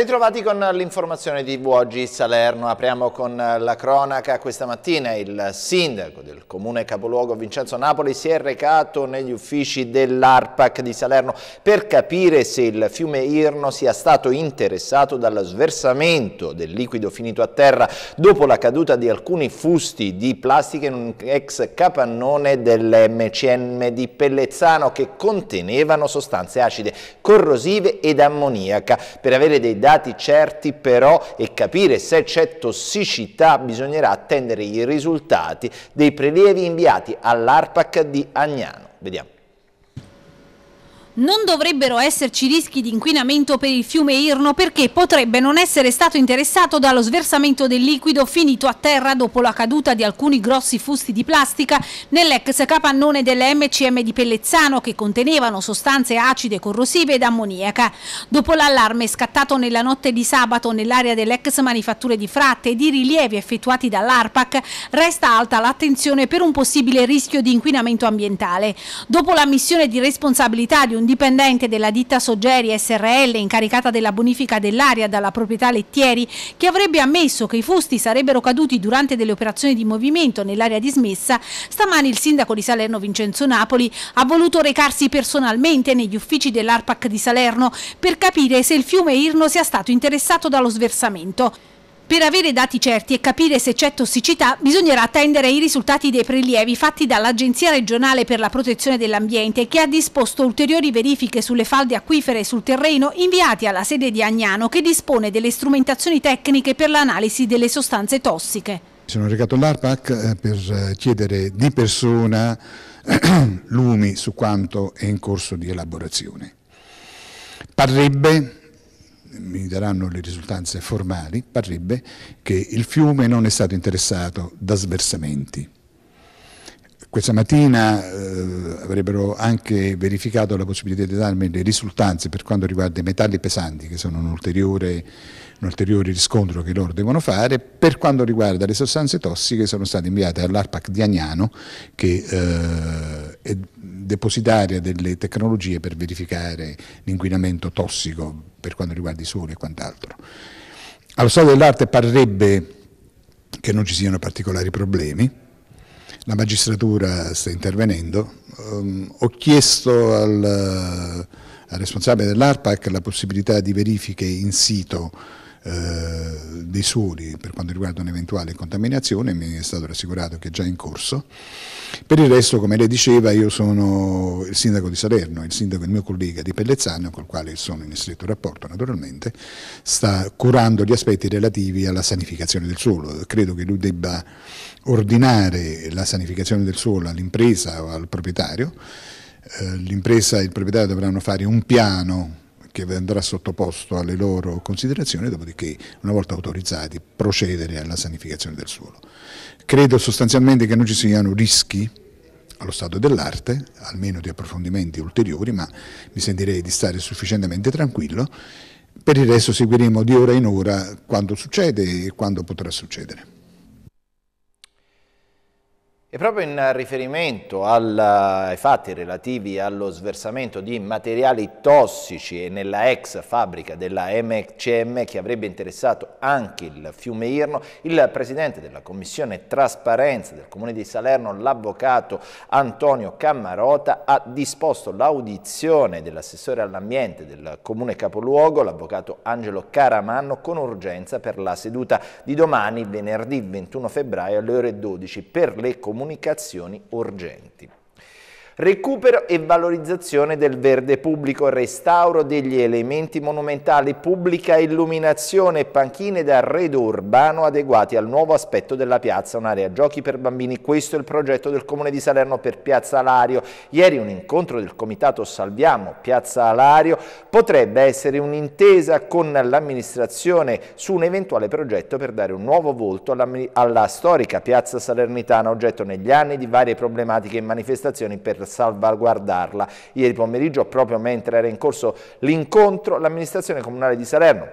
Ritrovati con l'informazione di Buoggi Salerno, apriamo con la cronaca. Questa mattina il sindaco del comune capoluogo Vincenzo Napoli si è recato negli uffici dell'ARPAC di Salerno per capire se il fiume Irno sia stato interessato dallo sversamento del liquido finito a terra dopo la caduta di alcuni fusti di plastica in un ex capannone dell'MCM di Pellezzano che contenevano sostanze acide, corrosive ed ammoniaca. Per avere dei dati dati certi però e capire se c'è tossicità bisognerà attendere i risultati dei prelievi inviati all'ARPAC di Agnano. Vediamo non dovrebbero esserci rischi di inquinamento per il fiume Irno perché potrebbe non essere stato interessato dallo sversamento del liquido finito a terra dopo la caduta di alcuni grossi fusti di plastica nell'ex capannone delle MCM di Pellezzano che contenevano sostanze acide, corrosive ed ammoniaca. Dopo l'allarme scattato nella notte di sabato nell'area dell'ex manifatture di Fratte e di rilievi effettuati dall'ARPAC, resta alta l'attenzione per un possibile rischio di inquinamento ambientale. Dopo la missione di responsabilità di un dipendente della ditta Soggeri SRL incaricata della bonifica dell'area dalla proprietà Lettieri, che avrebbe ammesso che i fusti sarebbero caduti durante delle operazioni di movimento nell'area dismessa, stamani il sindaco di Salerno Vincenzo Napoli ha voluto recarsi personalmente negli uffici dell'ARPAC di Salerno per capire se il fiume Irno sia stato interessato dallo sversamento. Per avere dati certi e capire se c'è tossicità bisognerà attendere i risultati dei prelievi fatti dall'Agenzia regionale per la protezione dell'ambiente che ha disposto ulteriori verifiche sulle falde acquifere sul terreno inviati alla sede di Agnano che dispone delle strumentazioni tecniche per l'analisi delle sostanze tossiche. Sono recato all'ARPAC eh, per eh, chiedere di persona lumi su quanto è in corso di elaborazione. Parrebbe mi daranno le risultanze formali, parrebbe che il fiume non è stato interessato da sversamenti. Questa mattina eh, avrebbero anche verificato la possibilità di darmi le risultanze per quanto riguarda i metalli pesanti, che sono un ulteriore, un ulteriore riscontro che loro devono fare. Per quanto riguarda le sostanze tossiche sono state inviate all'ARPAC di Agnano, che eh, è depositaria delle tecnologie per verificare l'inquinamento tossico per quanto riguarda i suoli e quant'altro. Allo stato dell'arte parrebbe che non ci siano particolari problemi, la magistratura sta intervenendo. Um, ho chiesto al, al responsabile dell'ARPAC la possibilità di verifiche in sito eh, dei suoli per quanto riguarda un'eventuale contaminazione, mi è stato rassicurato che è già in corso. Per il resto, come lei diceva, io sono il sindaco di Salerno, il sindaco il mio collega di Pellezzano, col quale sono in stretto rapporto naturalmente, sta curando gli aspetti relativi alla sanificazione del suolo. Credo che lui debba ordinare la sanificazione del suolo all'impresa o al proprietario. Eh, l'impresa e il proprietario dovranno fare un piano che andrà sottoposto alle loro considerazioni, dopodiché una volta autorizzati procedere alla sanificazione del suolo. Credo sostanzialmente che non ci siano rischi allo stato dell'arte, almeno di approfondimenti ulteriori, ma mi sentirei di stare sufficientemente tranquillo. Per il resto seguiremo di ora in ora quando succede e quando potrà succedere. E proprio in riferimento al, ai fatti relativi allo sversamento di materiali tossici nella ex fabbrica della MCM che avrebbe interessato anche il fiume Irno, il presidente della commissione trasparenza del comune di Salerno, l'avvocato Antonio Cammarota, ha disposto l'audizione dell'assessore all'ambiente del comune capoluogo, l'avvocato Angelo Caramanno, con urgenza per la seduta di domani, venerdì 21 febbraio alle ore 12 per le comuni comunicazioni urgenti recupero e valorizzazione del verde pubblico, restauro degli elementi monumentali, pubblica illuminazione e panchine d'arredo urbano adeguati al nuovo aspetto della piazza, un'area giochi per bambini. Questo è il progetto del Comune di Salerno per Piazza Alario. Ieri un incontro del Comitato Salviamo Piazza Alario potrebbe essere un'intesa con l'amministrazione su un eventuale progetto per dare un nuovo volto alla, alla storica piazza salernitana, oggetto negli anni di varie problematiche e manifestazioni per salvaguardarla. Ieri pomeriggio, proprio mentre era in corso l'incontro, l'amministrazione comunale di Salerno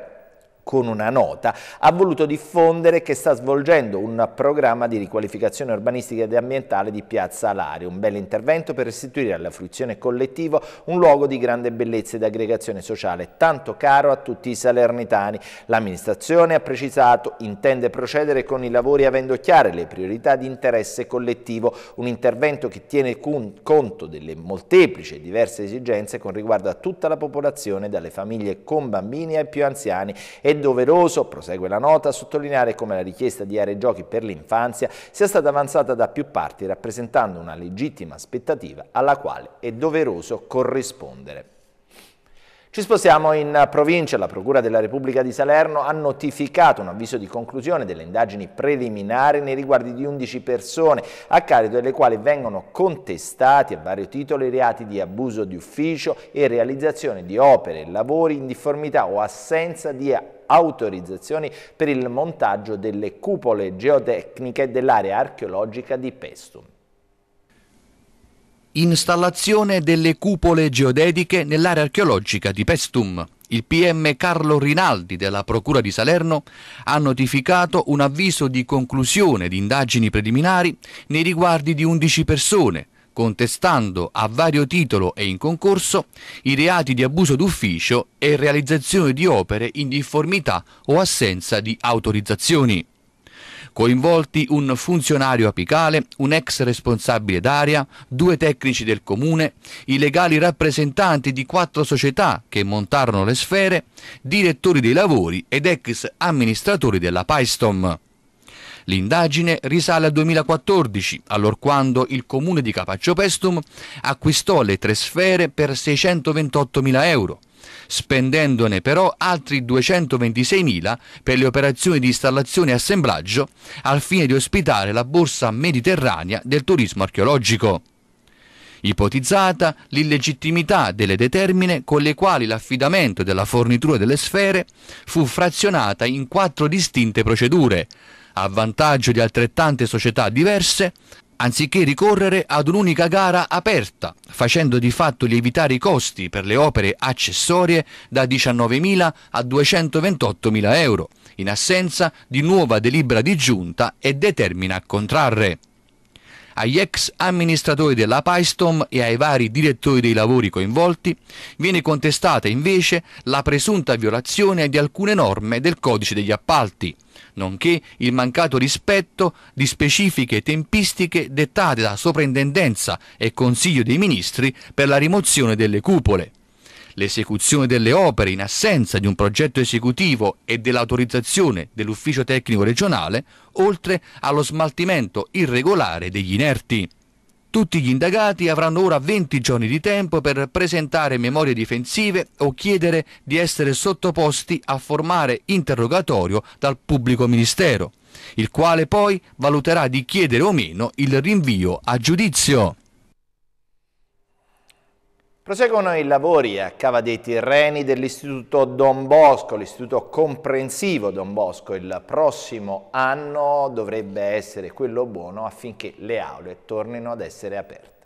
con una nota, ha voluto diffondere che sta svolgendo un programma di riqualificazione urbanistica ed ambientale di Piazza Alari, un bel intervento per restituire alla fruizione collettiva un luogo di grande bellezza ed aggregazione sociale, tanto caro a tutti i salernitani. L'amministrazione, ha precisato, intende procedere con i lavori avendo chiare le priorità di interesse collettivo, un intervento che tiene conto delle molteplici e diverse esigenze con riguardo a tutta la popolazione, dalle famiglie con bambini ai più anziani e doveroso, prosegue la nota, sottolineare come la richiesta di giochi per l'infanzia sia stata avanzata da più parti rappresentando una legittima aspettativa alla quale è doveroso corrispondere. Ci spostiamo in eh, provincia. La Procura della Repubblica di Salerno ha notificato un avviso di conclusione delle indagini preliminari nei riguardi di 11 persone, a carico delle quali vengono contestati a vario titolo i reati di abuso di ufficio e realizzazione di opere e lavori in difformità o assenza di autorizzazioni per il montaggio delle cupole geotecniche dell'area archeologica di Pestum installazione delle cupole geodetiche nell'area archeologica di Pestum. Il PM Carlo Rinaldi della Procura di Salerno ha notificato un avviso di conclusione di indagini preliminari nei riguardi di 11 persone, contestando a vario titolo e in concorso i reati di abuso d'ufficio e realizzazione di opere in difformità o assenza di autorizzazioni coinvolti un funzionario apicale, un ex responsabile d'area, due tecnici del comune, i legali rappresentanti di quattro società che montarono le sfere, direttori dei lavori ed ex amministratori della Paistom. L'indagine risale al 2014, allorquando il comune di Capaccio Pestum acquistò le tre sfere per 628.000 euro spendendone però altri 226.000 per le operazioni di installazione e assemblaggio al fine di ospitare la borsa mediterranea del turismo archeologico ipotizzata l'illegittimità delle determine con le quali l'affidamento della fornitura delle sfere fu frazionata in quattro distinte procedure, a vantaggio di altrettante società diverse, anziché ricorrere ad un'unica gara aperta, facendo di fatto lievitare i costi per le opere accessorie da 19.000 a 228.000 euro, in assenza di nuova delibera di giunta e determina a contrarre. Agli ex amministratori della Paistom e ai vari direttori dei lavori coinvolti viene contestata invece la presunta violazione di alcune norme del codice degli appalti, nonché il mancato rispetto di specifiche tempistiche dettate da Soprintendenza e Consiglio dei Ministri per la rimozione delle cupole. L'esecuzione delle opere in assenza di un progetto esecutivo e dell'autorizzazione dell'ufficio tecnico regionale, oltre allo smaltimento irregolare degli inerti. Tutti gli indagati avranno ora 20 giorni di tempo per presentare memorie difensive o chiedere di essere sottoposti a formare interrogatorio dal pubblico ministero, il quale poi valuterà di chiedere o meno il rinvio a giudizio. Proseguono i lavori a Cava dei Tirreni dell'Istituto Don Bosco, l'Istituto Comprensivo Don Bosco. Il prossimo anno dovrebbe essere quello buono affinché le aule tornino ad essere aperte.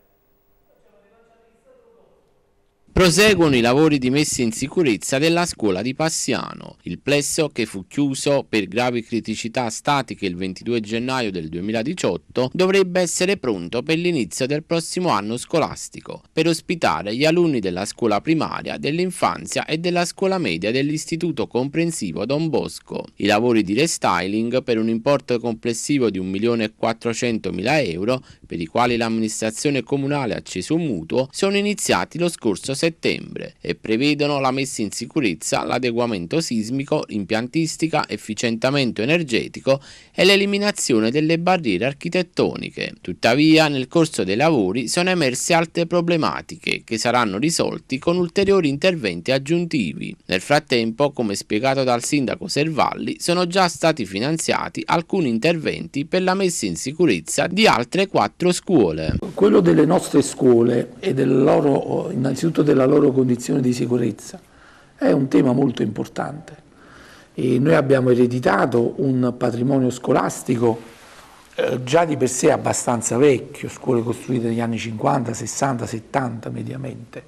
Proseguono i lavori di messa in sicurezza della scuola di Passiano, il plesso che fu chiuso per gravi criticità statiche il 22 gennaio del 2018 dovrebbe essere pronto per l'inizio del prossimo anno scolastico per ospitare gli alunni della scuola primaria, dell'infanzia e della scuola media dell'Istituto Comprensivo Don Bosco. I lavori di restyling per un importo complessivo di 1.400.000 euro per i quali l'amministrazione comunale ha acceso un mutuo sono iniziati lo scorso settembre settembre e prevedono la messa in sicurezza, l'adeguamento sismico, l'impiantistica, efficientamento energetico e l'eliminazione delle barriere architettoniche. Tuttavia nel corso dei lavori sono emerse altre problematiche che saranno risolti con ulteriori interventi aggiuntivi. Nel frattempo, come spiegato dal sindaco Servalli, sono già stati finanziati alcuni interventi per la messa in sicurezza di altre quattro scuole. Quello delle nostre scuole e del loro, innanzitutto della della loro condizione di sicurezza. È un tema molto importante. E noi abbiamo ereditato un patrimonio scolastico eh, già di per sé abbastanza vecchio, scuole costruite negli anni 50, 60, 70 mediamente,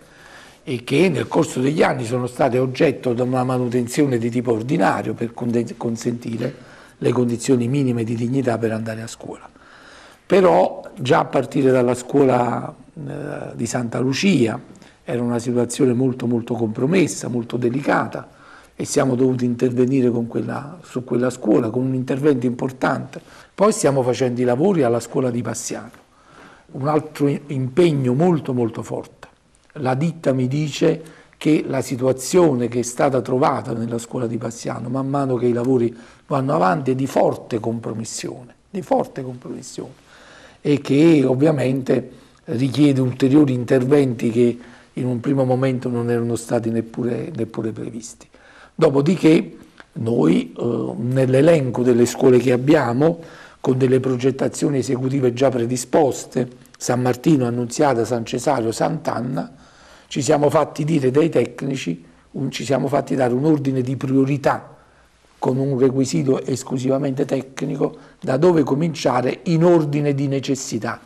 e che nel corso degli anni sono state oggetto di una manutenzione di tipo ordinario per consentire le condizioni minime di dignità per andare a scuola. Però già a partire dalla scuola eh, di Santa Lucia, era una situazione molto molto compromessa, molto delicata e siamo dovuti intervenire quella, su quella scuola con un intervento importante. Poi stiamo facendo i lavori alla scuola di Passiano, un altro impegno molto molto forte. La ditta mi dice che la situazione che è stata trovata nella scuola di Passiano, man mano che i lavori vanno avanti, è di forte compromissione, di forte compromissione e che ovviamente richiede ulteriori interventi che in un primo momento non erano stati neppure, neppure previsti. Dopodiché noi eh, nell'elenco delle scuole che abbiamo, con delle progettazioni esecutive già predisposte, San Martino, Annunziata, San Cesario, Sant'Anna, ci siamo fatti dire dai tecnici, un, ci siamo fatti dare un ordine di priorità con un requisito esclusivamente tecnico da dove cominciare in ordine di necessità.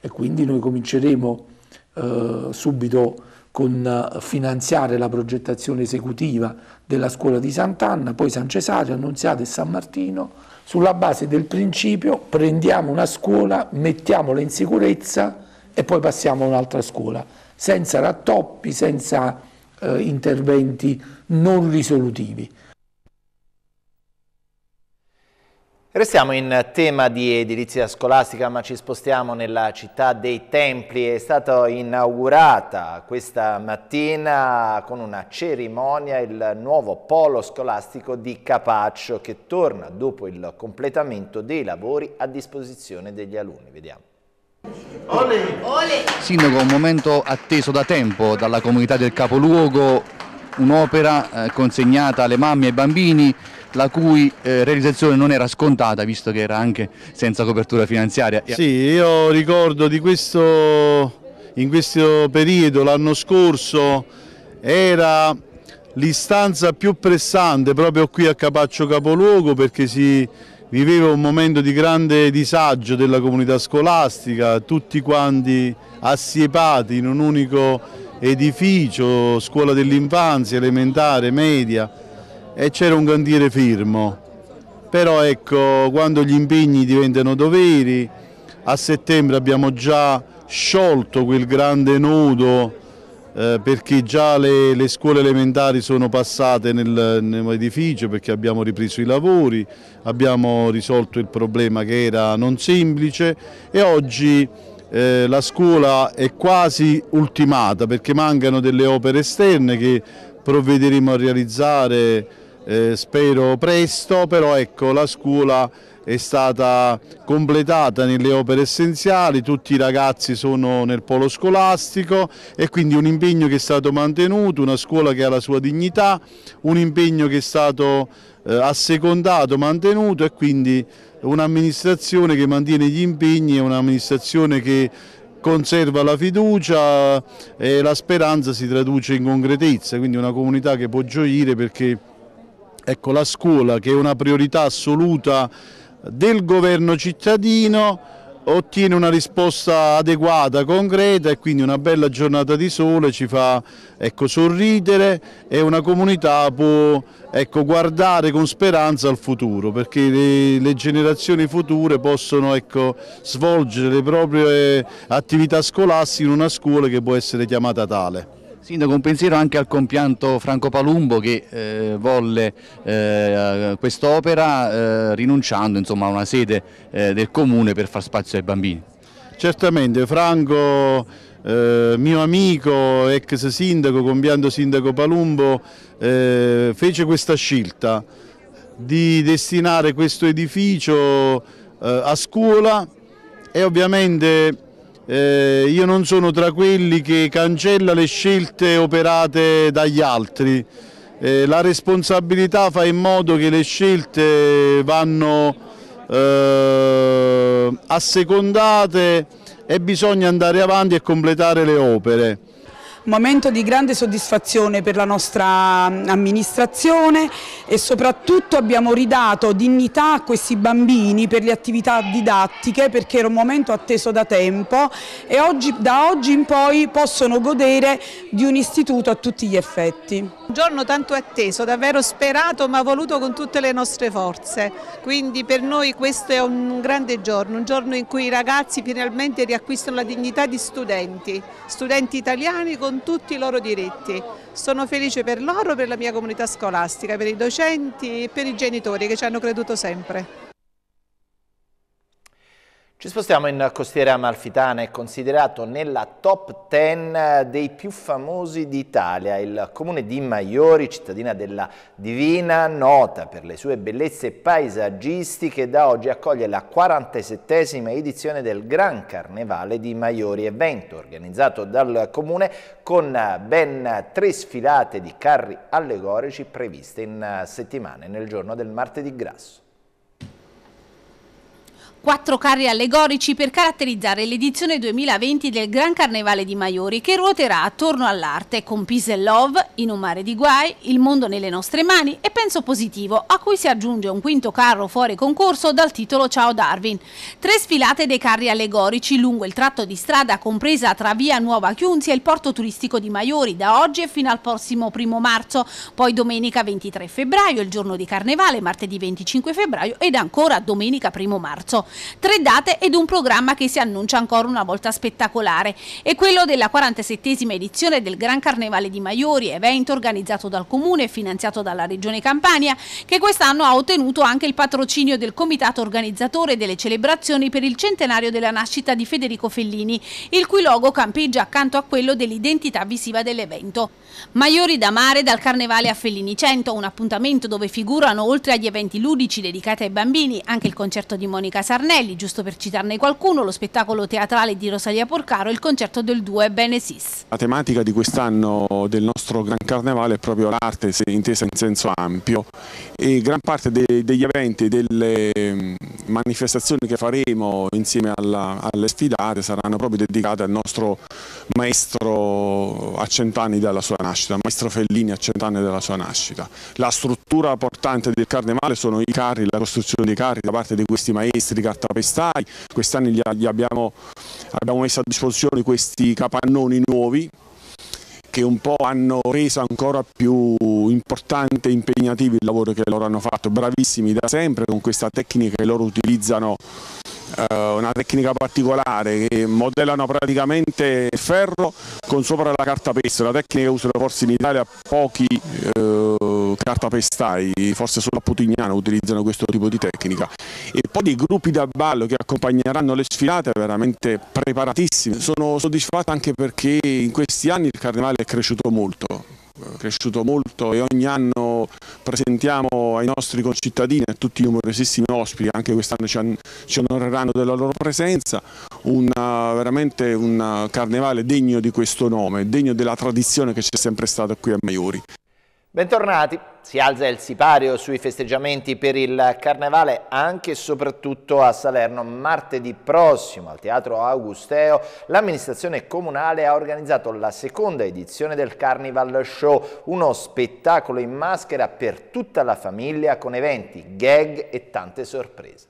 E quindi noi cominceremo eh, subito con eh, finanziare la progettazione esecutiva della scuola di Sant'Anna, poi San Cesario, Annunziato e San Martino, sulla base del principio prendiamo una scuola, mettiamola in sicurezza e poi passiamo a un'altra scuola, senza rattoppi, senza eh, interventi non risolutivi. Restiamo in tema di edilizia scolastica ma ci spostiamo nella città dei Templi. È stata inaugurata questa mattina con una cerimonia il nuovo polo scolastico di Capaccio che torna dopo il completamento dei lavori a disposizione degli alunni. Vediamo. Olè. Olè. Sindaco, un momento atteso da tempo dalla comunità del capoluogo, un'opera eh, consegnata alle mamme e ai bambini la cui eh, realizzazione non era scontata visto che era anche senza copertura finanziaria. Sì, io ricordo di questo, in questo periodo l'anno scorso era l'istanza più pressante proprio qui a Capaccio Capoluogo perché si viveva un momento di grande disagio della comunità scolastica, tutti quanti assiepati in un unico edificio, scuola dell'infanzia, elementare, media, e c'era un cantiere fermo, però ecco quando gli impegni diventano doveri, a settembre abbiamo già sciolto quel grande nodo eh, perché già le, le, scuole elementari sono passate nel, nell'edificio perché abbiamo ripreso i lavori, abbiamo risolto il problema che era non semplice e oggi eh, la scuola è quasi ultimata perché mancano delle opere esterne che provvederemo a realizzare eh, spero presto, però ecco la scuola è stata completata nelle opere essenziali, tutti i ragazzi sono nel polo scolastico e quindi un impegno che è stato mantenuto, una scuola che ha la sua dignità, un impegno che è stato eh, assecondato, mantenuto e quindi un'amministrazione che mantiene gli impegni è un'amministrazione che conserva la fiducia eh, e la speranza si traduce in concretezza, quindi una comunità che può gioire perché Ecco, la scuola che è una priorità assoluta del governo cittadino ottiene una risposta adeguata, concreta e quindi una bella giornata di sole ci fa ecco, sorridere e una comunità può ecco, guardare con speranza al futuro perché le, le generazioni future possono ecco, svolgere le proprie attività scolastiche in una scuola che può essere chiamata tale. Sindaco, un pensiero anche al compianto Franco Palumbo che eh, volle eh, quest'opera eh, rinunciando insomma, a una sede eh, del comune per far spazio ai bambini. Certamente, Franco, eh, mio amico, ex sindaco, compianto sindaco Palumbo, eh, fece questa scelta di destinare questo edificio a scuola e ovviamente eh, io non sono tra quelli che cancella le scelte operate dagli altri. Eh, la responsabilità fa in modo che le scelte vanno eh, assecondate e bisogna andare avanti e completare le opere momento di grande soddisfazione per la nostra amministrazione e soprattutto abbiamo ridato dignità a questi bambini per le attività didattiche perché era un momento atteso da tempo e oggi, da oggi in poi possono godere di un istituto a tutti gli effetti. Un giorno tanto atteso, davvero sperato ma voluto con tutte le nostre forze, quindi per noi questo è un grande giorno, un giorno in cui i ragazzi finalmente riacquistano la dignità di studenti, studenti italiani con con tutti i loro diritti. Sono felice per loro, per la mia comunità scolastica, per i docenti e per i genitori che ci hanno creduto sempre. Ci spostiamo in costiera amalfitana, è considerato nella top 10 dei più famosi d'Italia. Il comune di Maiori, cittadina della Divina, nota per le sue bellezze paesaggistiche, da oggi accoglie la 47esima edizione del Gran Carnevale di Maiori, evento organizzato dal comune con ben tre sfilate di carri allegorici previste in settimane nel giorno del martedì grasso. Quattro carri allegorici per caratterizzare l'edizione 2020 del Gran Carnevale di Maiori che ruoterà attorno all'arte con Peace and Love, In un mare di guai, Il mondo nelle nostre mani e Penso positivo a cui si aggiunge un quinto carro fuori concorso dal titolo Ciao Darwin. Tre sfilate dei carri allegorici lungo il tratto di strada compresa tra via Nuova Chiunzi e il porto turistico di Maiori da oggi e fino al prossimo primo marzo, poi domenica 23 febbraio, il giorno di Carnevale, martedì 25 febbraio ed ancora domenica primo marzo. Tre date ed un programma che si annuncia ancora una volta spettacolare è quello della 47esima edizione del Gran Carnevale di Maiori, evento organizzato dal Comune e finanziato dalla Regione Campania, che quest'anno ha ottenuto anche il patrocinio del comitato organizzatore delle celebrazioni per il centenario della nascita di Federico Fellini, il cui logo campeggia accanto a quello dell'identità visiva dell'evento. Maiori da mare dal Carnevale a Fellini 100, un appuntamento dove figurano oltre agli eventi ludici dedicati ai bambini anche il concerto di Monica Sarri Carnelli, giusto per citarne qualcuno, lo spettacolo teatrale di Rosalia Porcaro e il concerto del duo Benesis. La tematica di quest'anno del nostro Gran Carnevale è proprio l'arte intesa in senso ampio e gran parte de degli eventi, delle mm, manifestazioni che faremo insieme alla, alle sfidate saranno proprio dedicate al nostro maestro a cent'anni dalla sua nascita, maestro Fellini a cent'anni dalla sua nascita. La struttura portante del Carnevale sono i carri, la costruzione dei carri da parte di questi maestri, a quest'anno gli, gli abbiamo, abbiamo messo a disposizione questi capannoni nuovi che un po' hanno reso ancora più importante e impegnativo il lavoro che loro hanno fatto, bravissimi da sempre con questa tecnica che loro utilizzano eh, una tecnica particolare che modellano praticamente ferro con sopra la carta pesto, una tecnica che usano forse in Italia pochi eh, cartapestai, forse solo a Putignano utilizzano questo tipo di tecnica. E poi dei gruppi da ballo che accompagneranno le sfilate veramente preparatissimi. Sono soddisfatto anche perché in questi anni il Carnevale è cresciuto molto, cresciuto molto e ogni anno presentiamo ai nostri concittadini, a tutti i numerosissimi ospiti, anche quest'anno ci, ci, onoreranno della loro presenza, una, veramente un carnevale degno di questo nome, degno della tradizione che c'è sempre stata qui a Maiori. Bentornati, si alza il sipario sui festeggiamenti per il carnevale anche e soprattutto a Salerno. Martedì prossimo al Teatro Augusteo l'amministrazione comunale ha organizzato la seconda edizione del Carnival Show, uno spettacolo in maschera per tutta la famiglia con eventi, gag e tante sorprese.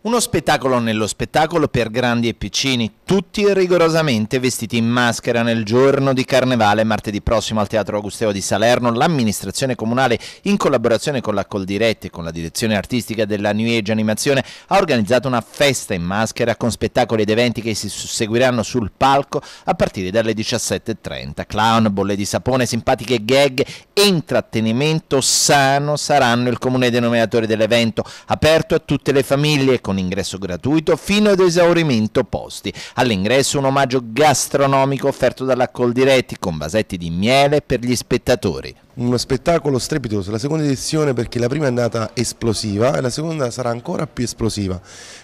Uno spettacolo nello spettacolo per grandi e piccini, tutti rigorosamente vestiti in maschera nel giorno di carnevale. Martedì prossimo al Teatro Augusteo di Salerno, l'amministrazione comunale, in collaborazione con la Coldiretti e con la direzione artistica della New Age Animazione, ha organizzato una festa in maschera con spettacoli ed eventi che si susseguiranno sul palco a partire dalle 17.30. Clown, bolle di sapone, simpatiche gag e intrattenimento sano saranno il comune denominatore dell'evento, aperto a tutte le famiglie con ingresso gratuito fino ad esaurimento posti. All'ingresso un omaggio gastronomico offerto dalla Coldiretti con vasetti di miele per gli spettatori uno spettacolo strepitoso, la seconda edizione perché la prima è andata esplosiva e la seconda sarà ancora più esplosiva,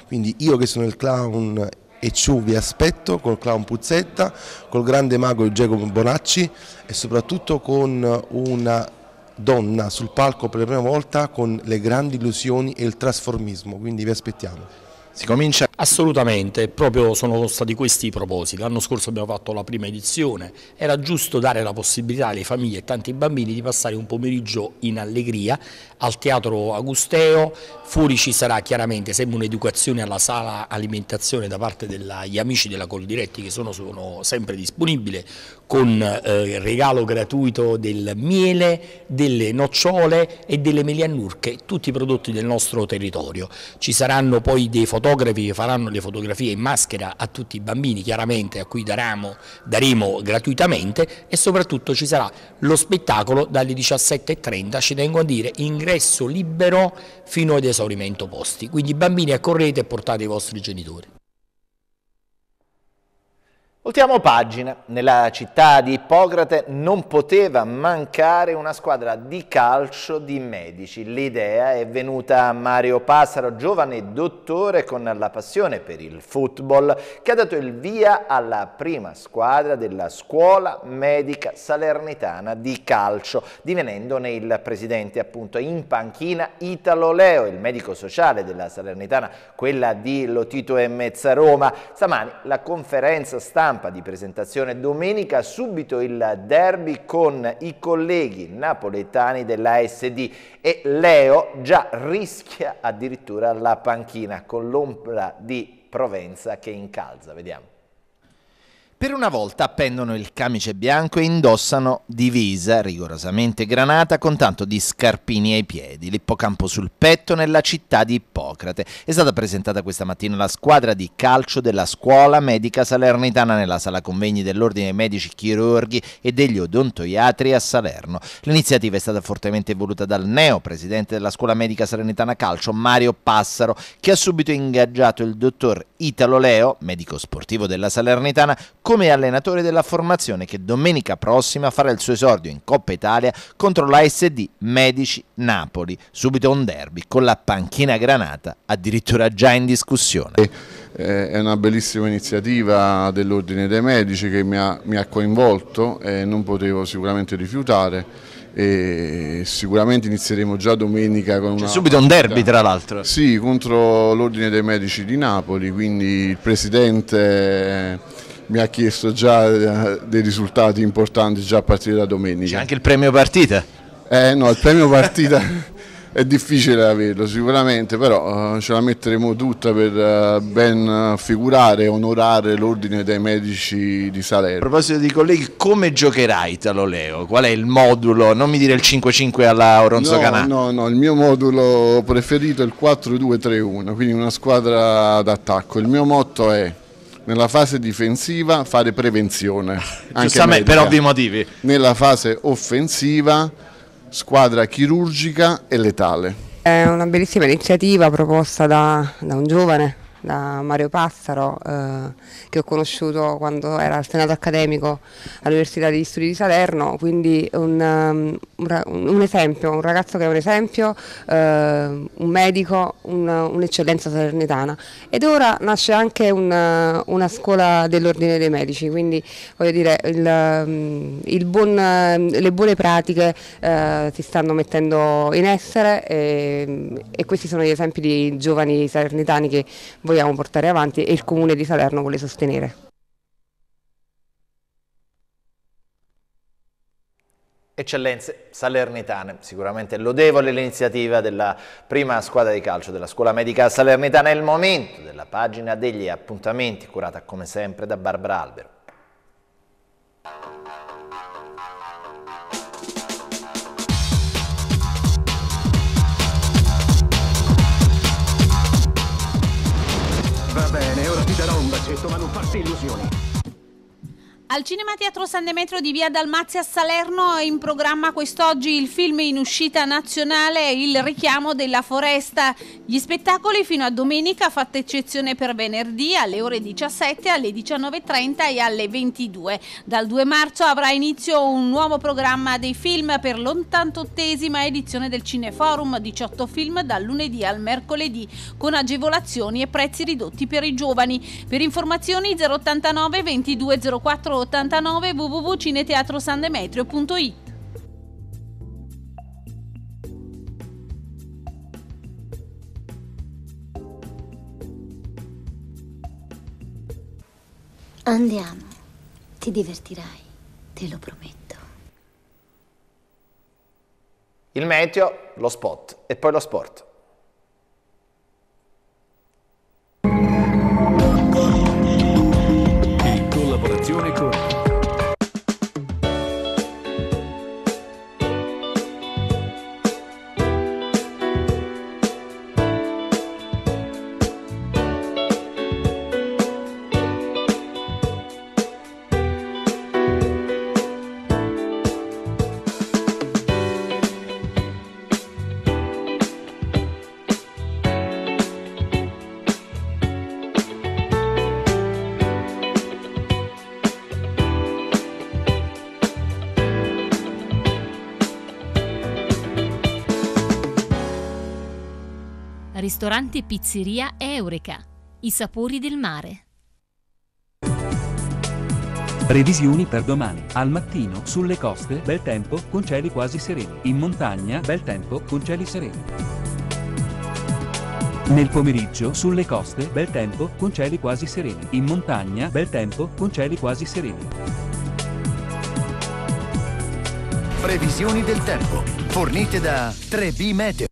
quindi io che sono il clown e ciù vi aspetto col clown Puzzetta, col grande mago Giacomo Bonacci e soprattutto con una donna sul palco per la prima volta con le grandi illusioni e il trasformismo, quindi vi aspettiamo. Si comincia? Assolutamente, proprio sono stati questi i propositi. L'anno scorso abbiamo fatto la prima edizione, era giusto dare la possibilità alle famiglie e tanti bambini di passare un pomeriggio in allegria al Teatro Agusteo, fuori ci sarà chiaramente sempre un'educazione alla sala alimentazione da parte degli amici della Coldiretti che sono, sono sempre disponibili, con eh, regalo gratuito del miele, delle nocciole e delle melianurche, tutti i prodotti del nostro territorio. Ci saranno poi dei fotografi che faranno le fotografie in maschera a tutti i bambini, chiaramente, a cui daremo, daremo gratuitamente e soprattutto ci sarà lo spettacolo dalle 17.30, ci tengo a dire, ingresso libero fino ad esaurimento posti. Quindi bambini accorrete e portate i vostri genitori. Voltiamo pagina. Nella città di Ippocrate non poteva mancare una squadra di calcio di medici. L'idea è venuta a Mario Passaro, giovane dottore con la passione per il football, che ha dato il via alla prima squadra della scuola medica salernitana di calcio, divenendone il presidente appunto in panchina Italo Leo, il medico sociale della salernitana, quella di Lotito e Mezzaroma. Stamani la conferenza stampa stampa di presentazione domenica subito il derby con i colleghi napoletani dell'ASD e Leo già rischia addirittura la panchina con l'ombra di Provenza che incalza. Vediamo. Per una volta appendono il camice bianco e indossano divisa rigorosamente granata con tanto di scarpini ai piedi, l'ippocampo sul petto nella città di Ippocrate. È stata presentata questa mattina la squadra di calcio della scuola medica salernitana nella sala convegni dell'Ordine dei Medici Chirurghi e degli Odontoiatri a Salerno. L'iniziativa è stata fortemente voluta dal neo presidente della scuola medica salernitana calcio Mario Passaro, che ha subito ingaggiato il dottor Italo Leo, medico sportivo della Salernitana, con come allenatore della formazione che domenica prossima farà il suo esordio in Coppa Italia contro l'ASD Medici Napoli, subito un derby con la panchina granata addirittura già in discussione. Eh, è una bellissima iniziativa dell'Ordine dei Medici che mi ha, mi ha coinvolto e non potevo sicuramente rifiutare e sicuramente inizieremo già domenica con una... subito un derby tra l'altro. Sì, contro l'Ordine dei Medici di Napoli, quindi il Presidente mi ha chiesto già eh, dei risultati importanti già a partire da domenica. C'è anche il premio partita? Eh no, il premio partita è difficile averlo sicuramente, però eh, ce la metteremo tutta per eh, ben figurare e onorare l'ordine dei medici di Salerno. A proposito di colleghi, come giocherai Italo Leo? Qual è il modulo? Non mi dire il 5-5 alla Oronzo no, No, no, il mio modulo preferito è il 4-2-3-1, quindi una squadra d'attacco. Il mio motto è nella fase difensiva fare prevenzione. Giustamente, per ovvi motivi. Nella fase offensiva squadra chirurgica e letale. È una bellissima iniziativa proposta da, da un giovane da Mario Passaro eh, che ho conosciuto quando era al Senato Accademico all'Università degli Studi di Salerno, quindi un, um, un esempio, un ragazzo che è un esempio, eh, un medico, un'eccellenza salernitana ed ora nasce anche una, una scuola dell'ordine dei medici, quindi voglio dire il, um, il buon, le buone pratiche eh, si stanno mettendo in essere e, e, questi sono gli esempi di giovani salernitani che voglio vogliamo portare avanti e il Comune di Salerno vuole sostenere. Eccellenze salernitane, sicuramente lodevole l'iniziativa della prima squadra di calcio della scuola medica salernitana, è il momento della pagina degli appuntamenti curata come sempre da Barbara Albero. un bacetto, ma non farsi illusioni. Al Cinema Teatro San Demetrio di Via Dalmazia a Salerno è in programma quest'oggi il film in uscita nazionale Il richiamo della foresta. Gli spettacoli fino a domenica, fatta eccezione per venerdì alle ore 17, alle 19.30 e alle 22. Dal 2 marzo avrà inizio un nuovo programma dei film per l'ottantottesima edizione del Cineforum, 18 film dal lunedì al mercoledì, con agevolazioni e prezzi ridotti per i giovani. Per informazioni 089 2204 89 www.cineteatrosandemetrio.it Andiamo, ti divertirai, te lo prometto. Il meteo, lo spot e poi lo sport. Direzione Corta. Ristorante pizzeria Eureka. I sapori del mare. Previsioni per domani. Al mattino, sulle coste, bel tempo, con cieli quasi sereni. In montagna, bel tempo, con cieli sereni. Nel pomeriggio, sulle coste, bel tempo, con cieli quasi sereni. In montagna, bel tempo, con cieli quasi sereni. Previsioni del tempo, fornite da 3B Meteo.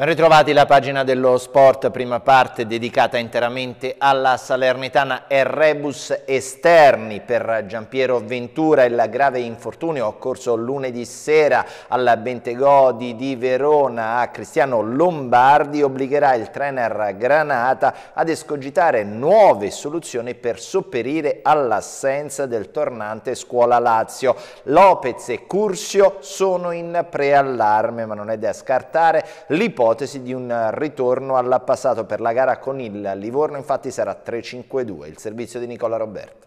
Ben ritrovati la pagina dello sport, prima parte dedicata interamente alla Salernitana e rebus esterni per Giampiero Ventura, il grave infortunio occorso lunedì sera alla Bentegodi di Verona a Cristiano Lombardi obbligherà il trainer Granata ad escogitare nuove soluzioni per sopperire all'assenza del tornante scuola Lazio. Lopez e Cursio sono in preallarme ma non è da scartare l'ipotesi ipotesi di un ritorno alla all'appassato per la gara con il Livorno, infatti sarà 3-5-2 il servizio di Nicola Roberto.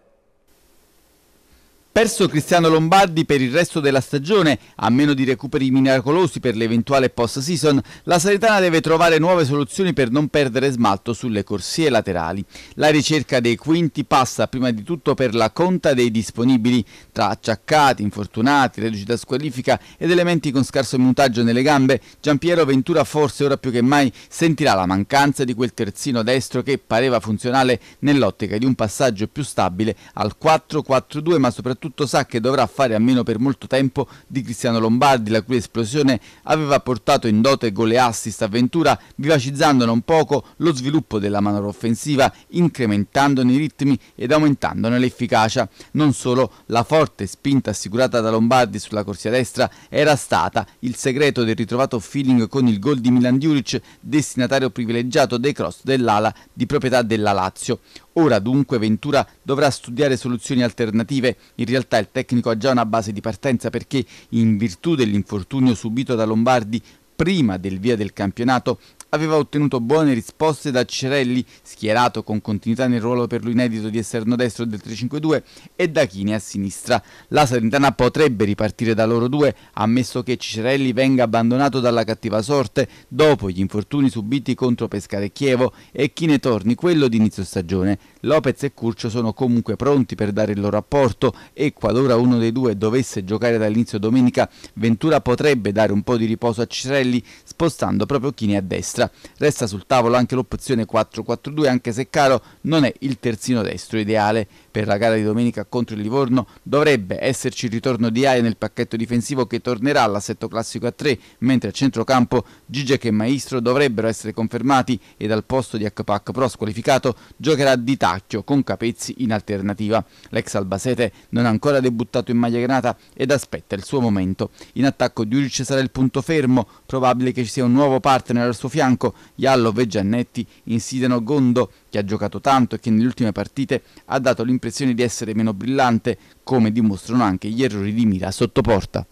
Perso Cristiano Lombardi per il resto della stagione, a meno di recuperi miracolosi per l'eventuale post-season, la Salernitana deve trovare nuove soluzioni per non perdere smalto sulle corsie laterali. La ricerca dei quinti passa prima di tutto per la conta dei disponibili, tra acciaccati, infortunati, reduci da squalifica ed elementi con scarso minutaggio nelle gambe, Giampiero Ventura forse ora più che mai sentirà la mancanza di quel terzino destro che pareva funzionale nell'ottica di un passaggio più stabile al 4-4-2 ma soprattutto soprattutto sa che dovrà fare a meno per molto tempo di Cristiano Lombardi, la cui esplosione aveva portato in dote gol e assist a Ventura, vivacizzando non poco lo sviluppo della manovra offensiva, incrementandone i ritmi ed aumentandone l'efficacia. Non solo, la forte spinta assicurata da Lombardi sulla corsia destra era stata il segreto del ritrovato feeling con il gol di Milan Djuric, destinatario privilegiato dei cross dell'ala di proprietà della Lazio. Ora dunque Ventura dovrà studiare soluzioni alternative. In realtà il tecnico ha già una base di partenza perché in virtù dell'infortunio subito da Lombardi prima del via del campionato aveva ottenuto buone risposte da Cerelli, schierato con continuità nel ruolo per lo inedito di esterno destro del 3-5-2, e da Chini a sinistra. La Salernitana potrebbe ripartire da loro due, ammesso che Cerelli venga abbandonato dalla cattiva sorte dopo gli infortuni subiti contro Pescara e Chievo e Chine torni quello di inizio stagione. Lopez e Curcio sono comunque pronti per dare il loro apporto e qualora uno dei due dovesse giocare dall'inizio domenica, Ventura potrebbe dare un po' di riposo a Cicerelli spostando proprio Chini a destra sinistra, resta sul tavolo anche l'opzione 4-4-2 anche se Caro non è il terzino destro ideale. Per la gara di domenica contro il Livorno dovrebbe esserci il ritorno di Aia nel pacchetto difensivo che tornerà all'assetto classico a 3, mentre a centrocampo Gigek e Maestro dovrebbero essere confermati e dal posto di h Pro squalificato giocherà Di Tacchio con Capezzi in alternativa. L'ex Albasete non ha ancora debuttato in maglia granata ed aspetta il suo momento. In attacco Diuric sarà il punto fermo, probabile che ci sia un nuovo partner al suo fianco Bianco, Iallo e Giannetti insidiano Gondo, che ha giocato tanto e che nelle ultime partite ha dato l'impressione di essere meno brillante, come dimostrano anche gli errori di mira sottoporta.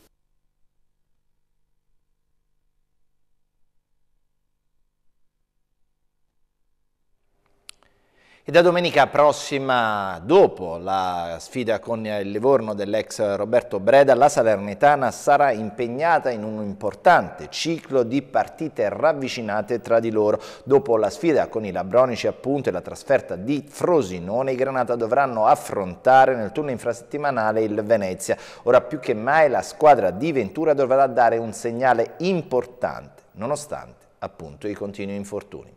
E da domenica prossima, dopo la sfida con il Livorno dell'ex Roberto Breda, la Salernitana sarà impegnata in un importante ciclo di partite ravvicinate tra di loro. Dopo la sfida con i Labronici appunto e la trasferta di Frosinone, i Granata dovranno affrontare nel turno infrasettimanale il Venezia. Ora più che mai la squadra di Ventura dovrà dare un segnale importante, nonostante appunto i continui infortuni.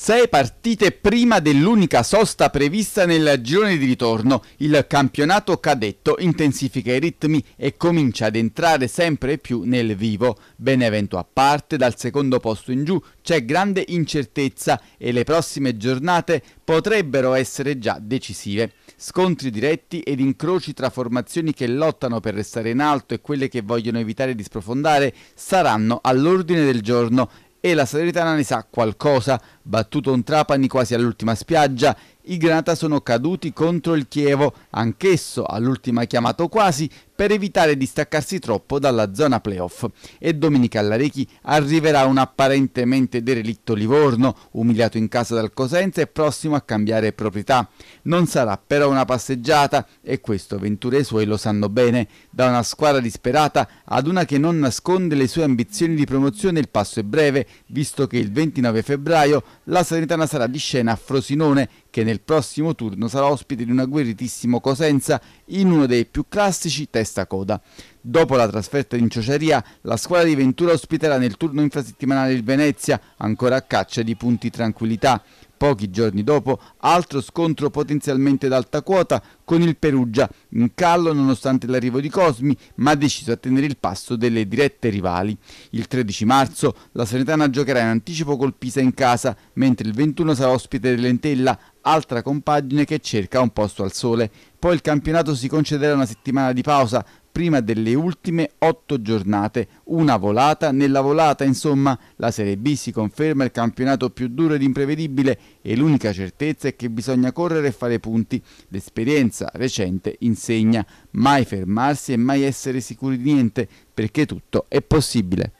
Sei partite prima dell'unica sosta prevista nel girone di ritorno, il campionato cadetto intensifica i ritmi e comincia ad entrare sempre più nel vivo. Benevento a parte, dal secondo posto in giù c'è grande incertezza e le prossime giornate potrebbero essere già decisive. Scontri diretti ed incroci tra formazioni che lottano per restare in alto e quelle che vogliono evitare di sprofondare saranno all'ordine del giorno e la Salernitana ne sa qualcosa, battuto un Trapani quasi all'ultima spiaggia i Granata sono caduti contro il Chievo, anch'esso all'ultima chiamata quasi, per evitare di staccarsi troppo dalla zona playoff. E domenica Allarechi arriverà un apparentemente derelitto Livorno, umiliato in casa dal Cosenza e prossimo a cambiare proprietà. Non sarà però una passeggiata e questo Ventura e i suoi lo sanno bene. Da una squadra disperata ad una che non nasconde le sue ambizioni di promozione il passo è breve, visto che il 29 febbraio la Salernitana sarà di scena a Frosinone, che nel prossimo turno sarà ospite di un agguerritissimo Cosenza in uno dei più classici testa-coda. Dopo la trasferta in Ciociaria, la squadra di Ventura ospiterà nel turno infrasettimanale il Venezia, ancora a caccia di punti tranquillità. Pochi giorni dopo, altro scontro potenzialmente d'alta quota con il Perugia, in callo nonostante l'arrivo di Cosmi, ma deciso a tenere il passo delle dirette rivali. Il 13 marzo la Sanitana giocherà in anticipo col Pisa in casa, mentre il 21 sarà ospite dell'Entella, altra compagine che cerca un posto al sole. Poi il campionato si concederà una settimana di pausa prima delle ultime otto giornate, una volata nella volata, insomma, la Serie B si conferma il campionato più duro ed imprevedibile e l'unica certezza è che bisogna correre e fare punti. L'esperienza recente insegna mai fermarsi e mai essere sicuri di niente, perché tutto è possibile.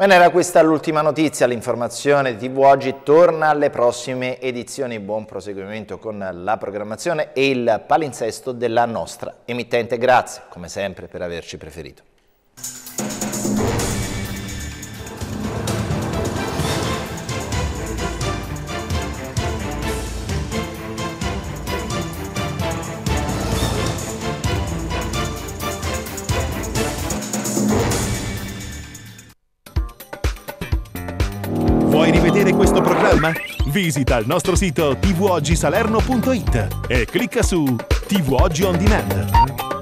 Bene, era questa l'ultima notizia, l'informazione di TV Oggi torna alle prossime edizioni, buon proseguimento con la programmazione e il palinsesto della nostra emittente. Grazie, come sempre, per averci preferito. Visita il nostro sito tvogisalerno.it e clicca su TV Oggi On Demand.